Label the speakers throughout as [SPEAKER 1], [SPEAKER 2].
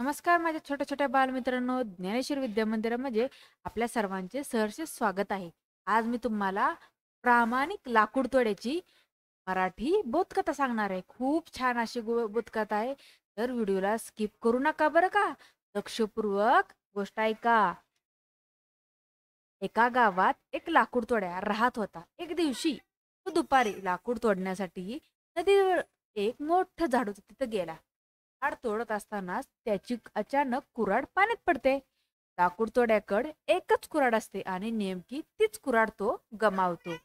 [SPEAKER 1] नमस्कार माझ्या छोट्या छोट्या बालमित्रांनो ज्ञानेश्वर विद्या मंदिरामध्ये आपल्या सर्वांचे सहर्ष स्वागत आहे आज मी तुम्हाला प्रामाणिक लाकूडतोड्याची मराठी बोधकथा सांगणार आहे खूप छान अशी बोधकथा आहे तर व्हिडिओला स्किप करू नका बरं का लक्षपूर्वक गोष्ट ऐका एका गावात एक लाकूडतोड्या राहत होता एक दिवशी तो दुपारी लाकूड तोडण्यासाठी नदीवर एक मोठं झाड तिथं गेला झाड तोडत असतानाच त्याची अचानक कुराड पाण्यात पडते लाकूडतोड्याकड एकच कुराड असते आणि नेमकी तीच कुराड तो गमावतो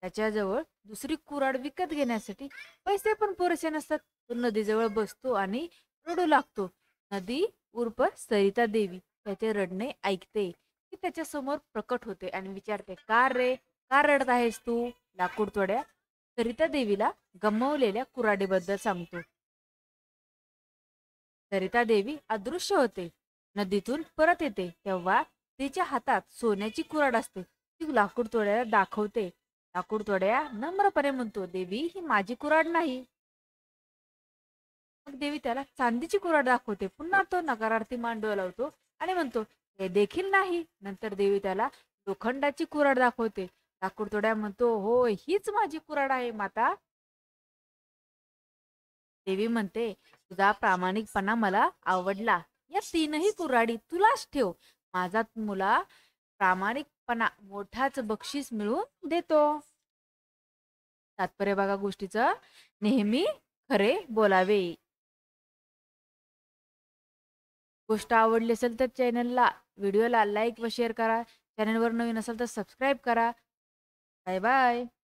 [SPEAKER 1] त्याच्याजवळ दुसरी कुराड विकत घेण्यासाठी पैसे पण पुरेसे नसतात तो नदीजवळ बसतो आणि रडू लागतो नदी उर्फ सरिता देवी त्याचे रडणे ऐकते ती त्याच्यासमोर प्रकट होते आणि विचारते का रे का रडत आहेस तू लाकूड तोड्या सरिता देवीला गमवलेल्या कुराडीबद्दल सांगतो सरिता देवी अदृश्य होते नदीतून परत येते तेव्हा तिच्या हातात सोन्याची कुराड असते ती लाकूड तोड्याला दाखवते लाकूड तोड्या नम्रपणे म्हणतो देवी ही माझी कुराड नाही मग देवी त्याला चांदीची कुराड दाखवते पुन्हा तो नकारार्थी मांडव लावतो आणि म्हणतो हे देखील नाही नंतर देवी त्याला लोखंडाची कुराड दाखवते लाकूडतोड्या म्हणतो हो हीच माझी कुराड आहे माता देवी म्हणते तुझा प्रामाणिकपणा मला आवडला या तीनही कुराडी तुलाच ठेव माझा मुला प्रामाणिकपणा मोठाच बक्षीस मिळून देतो तात्पर्य बघा गोष्टीच नेहमी खरे बोलावे गोष्ट आवडली असेल तर चॅनलला व्हिडिओला लाईक व शेअर करा चॅनलवर नवीन असेल तर सबस्क्राईब करा バイバイ。